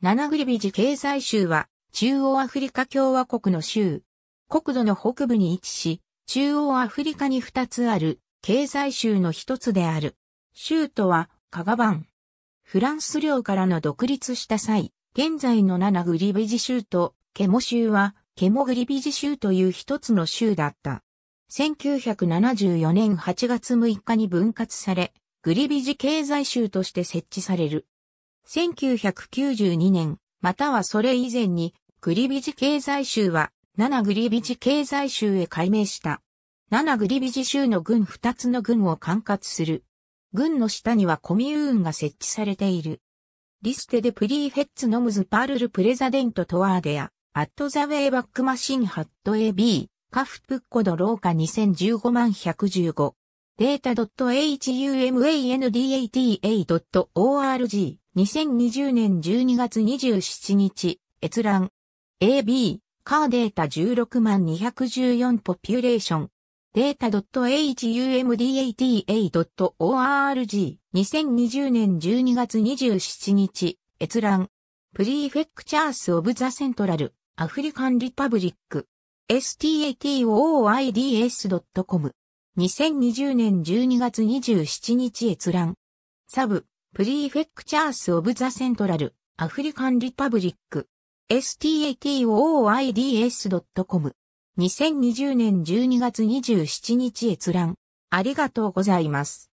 ナナグリビジ経済州は、中央アフリカ共和国の州。国土の北部に位置し、中央アフリカに2つある、経済州の一つである。州都は、カガバン。フランス領からの独立した際、現在のナナグリビジ州と、ケモ州は、ケモグリビジ州という一つの州だった。1974年8月6日に分割され、グリビジ経済州として設置される。1992年、またはそれ以前に、グリビジ経済州は、7グリビジ経済州へ改名した。7グリビジ州の軍2つの軍を管轄する。軍の下にはコミューンが設置されている。リステでプリーフェッツノムズパールルプレザデントトワーデア、アットザウェイバックマシンハット AB、カフプッコドローカ2015万115。data.humandata.org 2020年12月27日閲覧 AB カーデータ16万214ポピュレーション data.humdata.org 2020年12月27日閲覧プリーフェクチャースオブザセントラルアフリカンリパブリック statoids.com 2020年12月27日閲覧。サブ、プリーフェクチャース・オブ・ザ・セントラル、アフリカン・リパブリック。s t a t o i d s c o m 2020年12月27日閲覧。ありがとうございます。